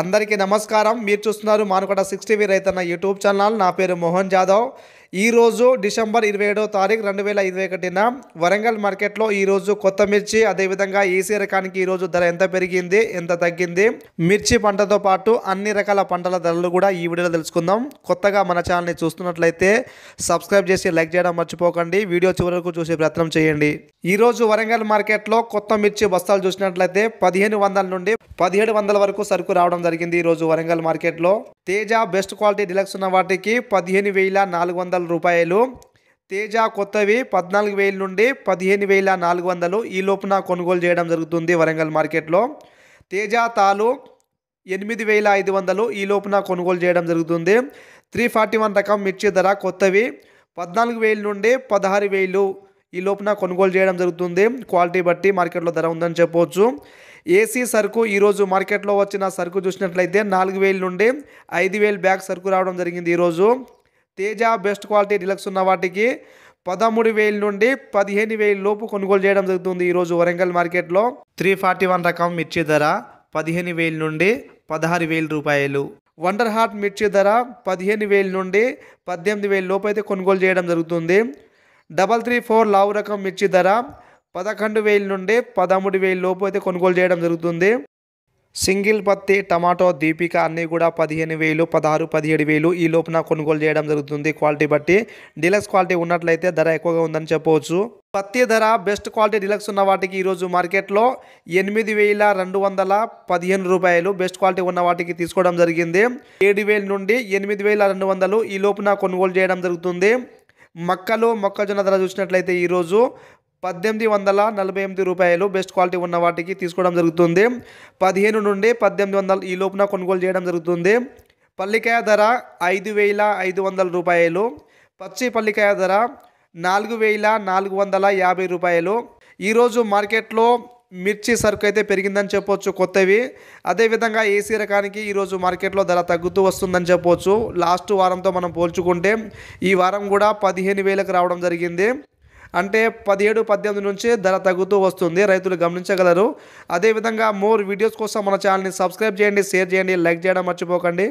అందరికీ నమస్కారం మీరు చూస్తున్నారు Manukonda six TV Raitanna YouTube channel నా పేరు మోహన్ జాదవ్ ఈరోజు డిసెంబర్ ఇరవై ఏడో తారీఖు రెండు వేల ఇరవై ఒకటిన వరంగల్ మార్కెట్లో ఈరోజు కొత్త మిర్చి అదేవిధంగా ఏసీ రకానికి ఈరోజు ధర ఎంత పెరిగింది ఎంత తగ్గింది మిర్చి పంటతో పాటు అన్ని రకాల పంటల ధరలు కూడా ఈ వీడియోలో తెలుసుకుందాం కొత్తగా మన ఛానల్ని చూస్తున్నట్లయితే సబ్స్క్రైబ్ చేసి లైక్ చేయడం మర్చిపోకండి వీడియో చివరకు చూసే ప్రయత్నం చేయండి ఈరోజు వరంగల్ మార్కెట్లో కొత్త మిర్చి బస్తాలు చూసినట్లయితే పదిహేను వందల నుండి పదిహేడు వందల వరకు సరుకు రావడం జరిగింది ఈరోజు వరంగల్ మార్కెట్లో తేజ బెస్ట్ క్వాలిటీ డిలక్స్ ఉన్న వాటికి పదిహేను వేల నాలుగు వందల రూపాయలు తేజ కొత్తవి పద్నాలుగు వేల నుండి పదిహేను వేల నాలుగు వందలు ఈ లోపున కొనుగోలు చేయడం జరుగుతుంది వరంగల్ మార్కెట్లో తేజ తాలు ఎనిమిది వేల ఐదు వందలు ఈ లోపున కొనుగోలు చేయడం జరుగుతుంది త్రీ ఫార్టీ వన్ రకం మిర్చి ధర కొత్తవి పద్నాలుగు వేలు నుండి పదహారు వేలు ఈ లోపున కొనుగోలు చేయడం జరుగుతుంది క్వాలిటీ బట్టి మార్కెట్లో ధర ఉందని చెప్పవచ్చు ఏసీ సరుకు ఈరోజు మార్కెట్లో వచ్చిన సరుకు చూసినట్లయితే నాలుగు వేలు నుండి ఐదు వేలు బ్యాగ్ సరుకు రావడం జరిగింది ఈరోజు తేజ బెస్ట్ క్వాలిటీ డిలక్స్ ఉన్న వాటికి పదమూడు వేల నుండి పదిహేను వేల లోపు కొనుగోలు చేయడం జరుగుతుంది ఈరోజు వరంగల్ మార్కెట్లో త్రీ ఫార్టీ వన్ రకం మిర్చి ధర పదిహేను వేల నుండి పదహారు వేల రూపాయలు వండర్ హార్ట్ మిర్చి ధర పదిహేను వేల నుండి పద్దెనిమిది వేల లోపు అయితే కొనుగోలు చేయడం జరుగుతుంది డబల్ త్రీ ఫోర్ లావు రకం మిర్చి ధర పదకొండు వేల నుండి పదమూడు వేలు లోపు అయితే కొనుగోలు చేయడం జరుగుతుంది సింగిల్ పత్తి టమాటో దీపిక అన్నీ కూడా పదిహేను వేలు పదహారు పదిహేడు వేలు ఈ లోపున కొనుగోలు చేయడం జరుగుతుంది క్వాలిటీ బట్టి డీలక్స్ క్వాలిటీ ఉన్నట్లయితే ధర ఎక్కువగా ఉందని చెప్పవచ్చు పత్తి ధర బెస్ట్ క్వాలిటీ డీలక్స్ ఉన్న వాటికి ఈరోజు మార్కెట్లో ఎనిమిది వేల రెండు వందల పదిహేను రూపాయలు బెస్ట్ క్వాలిటీ ఉన్న వాటికి తీసుకోవడం జరిగింది ఏడు వేల నుండి ఎనిమిది వేల రెండు వందలు ఈ లోపున కొనుగోలు చేయడం జరుగుతుంది మక్కలు మొక్కజొన్న ధర చూసినట్లయితే ఈరోజు పద్దెనిమిది వందల నలభై ఎనిమిది రూపాయలు బెస్ట్ క్వాలిటీ ఉన్న వాటికి తీసుకోవడం జరుగుతుంది పదిహేను నుండి పద్దెనిమిది వందల ఈ లోపున కొనుగోలు చేయడం జరుగుతుంది పల్లికాయ ధర ఐదు వేల ఐదు వందల రూపాయలు పచ్చి పల్లికాయ ధర నాలుగు వేల నాలుగు వందల యాభై రూపాయలు ఈరోజు మార్కెట్లో మిర్చి సరుకు అయితే పెరిగిందని చెప్పొచ్చు కొత్తవి అదేవిధంగా ఏసీ రకానికి ఈరోజు మార్కెట్లో ధర తగ్గుతూ వస్తుందని చెప్పొచ్చు లాస్ట్ వారంతో మనం పోల్చుకుంటే ఈ వారం కూడా పదిహేను వేలకు రావడం జరిగింది అంటే పదిహేడు పద్దెనిమిది నుంచి ధర తగ్గుతూ వస్తుంది రైతులు గమనించగలరు అదేవిధంగా మోర్ వీడియోస్ కోసం మన ఛానల్ని సబ్స్క్రైబ్ చేయండి షేర్ చేయండి లైక్ చేయడం మర్చిపోకండి